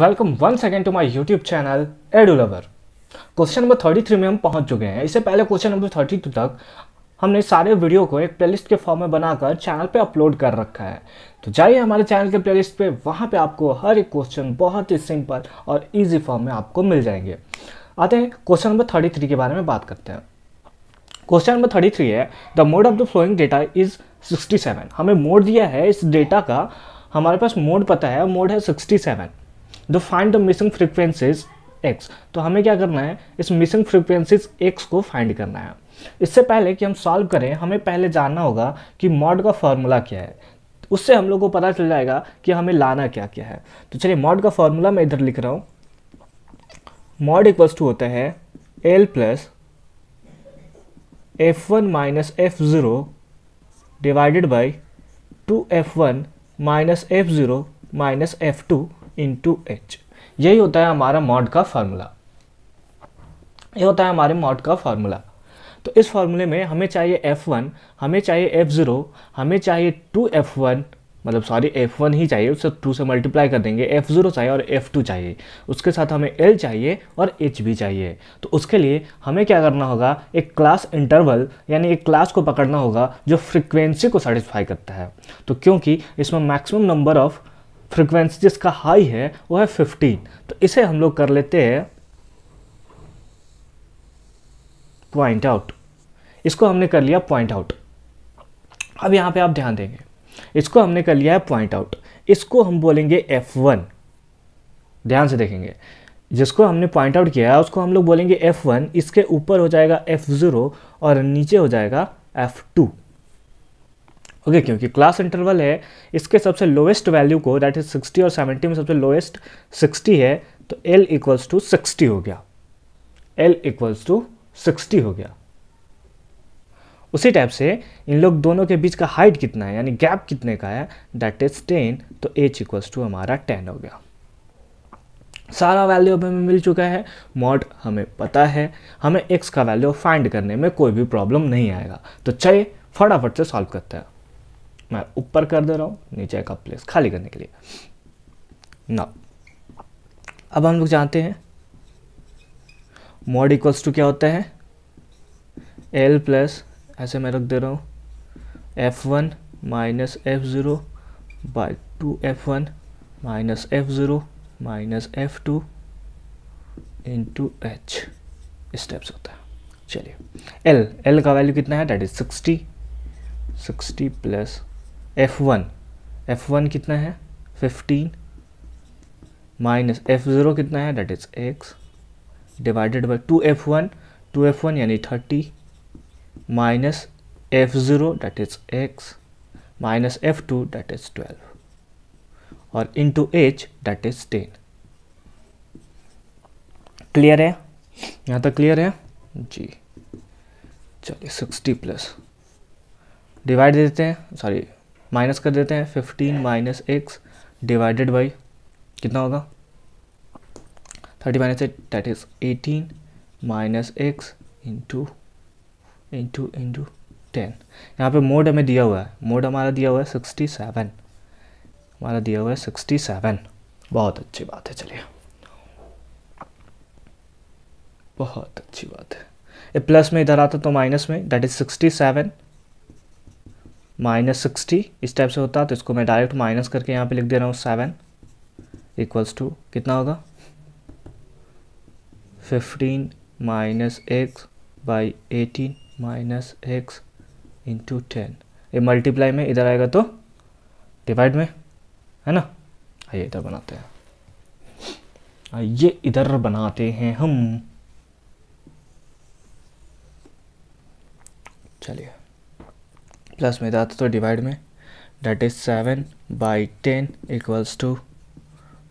welcome one second to my YouTube channel edu lover question number thirty three में हम पहुंच चुके हैं इससे पहले क्वेश्चन नंबर थर्टी टू तक हमने सारे वीडियो को एक प्लेलिस्ट के फॉर्म में बनाकर चैनल पे अपलोड कर रखा है तो जाइए हमारे चैनल के प्लेलिस्ट पे वहाँ पे आपको हर एक क्वेश्चन बहुत ही सिंपल और इजी फॉर्म में आपको मिल जाएंगे आते हैं क्वेश्चन नंबर थर्टी थ्री के बारे में बात करते हैं क्वेश्चन नंबर थर्टी थ्री है the mode of the following data is sixty seven हमें मोड दिया है इस डेटा का हमारे पास मोड पता है मोड है sixty seven to find the missing frequencies X तो हमें क्या करना है इस मिसिंग फ्रिक्वेंसीज एक्स को फाइंड करना है इससे पहले कि हम सॉल्व करें हमें पहले जानना होगा कि मॉड का फॉर्मूला क्या है उससे हम लोग को पता चल जाएगा कि हमें लाना क्या क्या है तो चलिए मॉड का फॉर्मूला मैं इधर लिख रहा हूँ मॉड इक्वल्स टू होता है L plus F one minus F zero divided by two F one minus F zero minus F two into H यही होता है हमारा मॉड का फार्मूला ये होता है हमारे मॉड का फार्मूला तो इस फार्मूले में हमें चाहिए F1 हमें चाहिए F0 हमें चाहिए 2F1 मतलब सॉरी F1 ही चाहिए उससे टू से मल्टीप्लाई कर देंगे F0 चाहिए और F2 चाहिए उसके साथ हमें L चाहिए और H भी चाहिए तो उसके लिए हमें क्या करना होगा एक क्लास इंटरवल यानी एक क्लास को पकड़ना होगा जो फ्रिक्वेंसी को सेटिस्फाई करता है तो क्योंकि इसमें मैक्सिमम नंबर ऑफ़ फ्रिक्वेंसी जिसका हाई है वो है फिफ्टीन तो इसे हम लोग कर लेते हैं पॉइंट आउट इसको हमने कर लिया पॉइंट आउट अब यहाँ पे आप ध्यान देंगे इसको हमने कर लिया है पॉइंट आउट इसको हम बोलेंगे F1 ध्यान से देखेंगे जिसको हमने पॉइंट आउट किया है उसको हम लोग बोलेंगे F1 इसके ऊपर हो जाएगा F0 और नीचे हो जाएगा F2 ओके okay, क्योंकि क्लास इंटरवल है इसके सबसे लोएस्ट वैल्यू को दैट इज 60 और 70 में सबसे लोएस्ट 60 है तो L इक्वल्स टू सिक्सटी हो गया L इक्वल्स टू 60 हो गया उसी टाइप से इन लोग दोनों के बीच का हाइट कितना है यानी गैप कितने का है दैट इज टेन तो एच इक्वल्स टू हमारा टेन हो गया सारा वैल्यू हमें मिल चुका है मॉड हमें पता है हमें एक्स का वैल्यू फाइंड करने में कोई भी प्रॉब्लम नहीं आएगा तो चाहे फटाफट से सॉल्व करते हैं मैं ऊपर कर दे रहा हूँ नीचे का प्लेस खाली करने के लिए ना अब हम लोग जानते हैं मॉड इक्वल्स टू क्या होता है एल प्लस ऐसे मैं रख दे रहा हूँ F one minus F zero by two F one minus F zero minus F two into H steps होता है चलिए एल एल का वैल्यू कितना है that is sixty sixty plus F one F one कितना है फिफ्टीन माइनस एफ ज़ीरो कितना है that is X divided by two F one two F one यानी thirty minus F zero that is X minus F to date is twelve और into H that is ten clear है यहाँ तक clear है जी चलिए sixty plus divide देते हैं sorry minus कर देते हैं fifteen minus X divided by कितना होगा thirty minus eight that is eighteen minus X into into into ten यहाँ पे मोड हमें दिया हुआ है मोड हमारा दिया हुआ है सिक्सटी सेवन हमारा दिया हुआ है सिक्सटी सेवन बहुत अच्छी बात है चलिए बहुत अच्छी बात है ए प्लस में इधर आता तो माइनस में that is sixty seven minus sixty इस टाइप से होता तो इसको मैं डायरेक्ट माइनस करके यहाँ पे लिख दे रहा हूँ सेवन इक्वल्स टू कितना होगा fifteen minus X by eighteen minus X into ten ये मल्टीप्लाई में इधर आएगा तो डिवाइड में है ना आइए इधर बनाते हैं ये इधर बनाते हैं हम चलिए प्लस में जाता तो डिवाइड तो में that is seven by ten equals to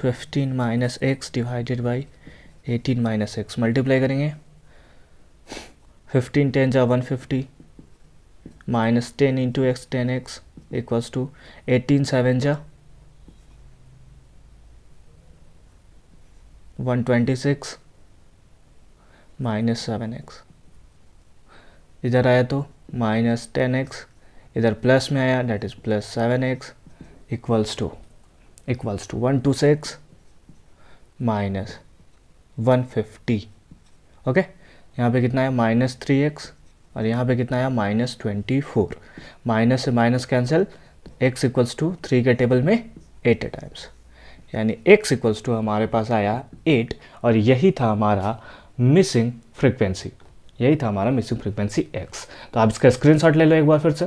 fifteen minus X divided by eighteen minus X multiply करेंगे फिफ्टीन टेन जा one fifty minus ten into X ten X equals to eighteen seven जा one twenty six minus seven X इधर आया तो minus ten X इधर plus में आया that is plus seven X equals to equals to one two six minus one fifty okay यहाँ पे कितना है माइनस थ्री एक्स और यहाँ पे कितना आया माइनस ट्वेंटी फोर माइनस से minus cancel X equals to three के टेबल में एट टाइम्स यानी एक्स इक्वल्स टू हमारे पास आया एट और यही था हमारा मिसिंग फ्रिक्वेंसी यही था हमारा मिसिंग फ्रिक्वेंसी एक्स तो आप इसका स्क्रीनशॉट ले लो एक बार फिर से